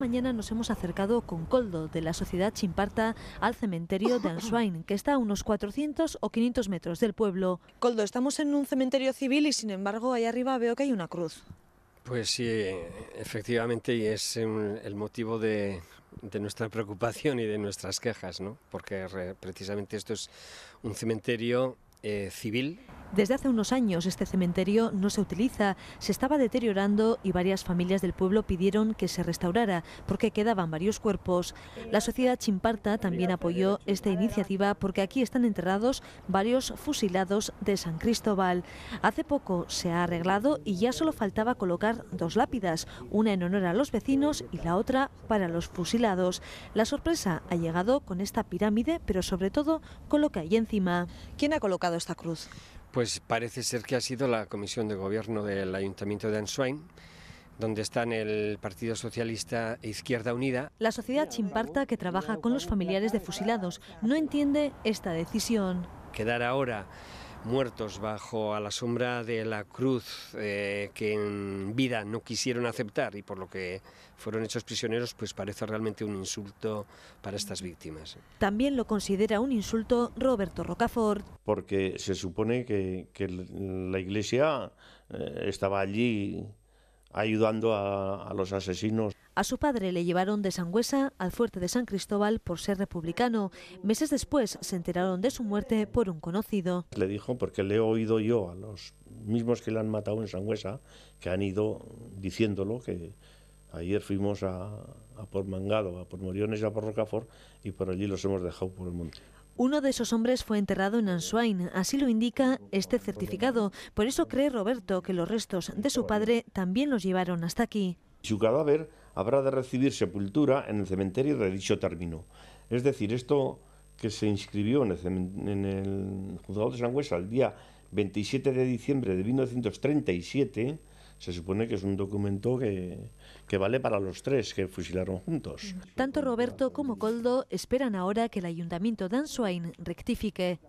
mañana nos hemos acercado con Coldo, de la Sociedad Chimparta, al cementerio de Answain, que está a unos 400 o 500 metros del pueblo. Coldo, estamos en un cementerio civil y sin embargo ahí arriba veo que hay una cruz. Pues sí, efectivamente, y es el motivo de, nuestra preocupación y de nuestras quejas, ¿no? Porque precisamente esto es un cementerio eh, civil desde hace unos años este cementerio no se utiliza, se estaba deteriorando y varias familias del pueblo pidieron que se restaurara porque quedaban varios cuerpos. La sociedad Chimparta también apoyó esta iniciativa porque aquí están enterrados varios fusilados de San Cristóbal. Hace poco se ha arreglado y ya solo faltaba colocar dos lápidas, una en honor a los vecinos y la otra para los fusilados. La sorpresa ha llegado con esta pirámide, pero sobre todo con lo que hay encima. ¿Quién ha colocado esta cruz? Pues parece ser que ha sido la comisión de gobierno del Ayuntamiento de Answain, donde están el Partido Socialista e Izquierda Unida. La sociedad chimparta que trabaja con los familiares de fusilados no entiende esta decisión. Quedar ahora muertos bajo a la sombra de la cruz eh, que en vida no quisieron aceptar y por lo que fueron hechos prisioneros, pues parece realmente un insulto para estas víctimas. También lo considera un insulto Roberto Rocafort. Porque se supone que, la Iglesia eh, estaba allí ayudando a los asesinos. A su padre le llevaron de Sangüesa al fuerte de San Cristóbal por ser republicano. Meses después se enteraron de su muerte por un conocido. Le dijo, porque le he oído yo a los mismos que le han matado en Sangüesa, que han ido diciéndolo, que ayer fuimos a, por Mangado, a por Moriones y a por Rocafort, y por allí los hemos dejado por el monte. Uno de esos hombres fue enterrado en Ansuain, así lo indica este certificado. Por eso cree Roberto que los restos de su padre también los llevaron hasta aquí. Su cadáver habrá de recibir sepultura en el cementerio de dicho término. Es decir, esto que se inscribió en el, juzgado de Sangüesa el día 27 de diciembre de 1937, se supone que es un documento que, vale para los tres que fusilaron juntos. Tanto Roberto como Coldo esperan ahora que el ayuntamiento de Ansuáin rectifique.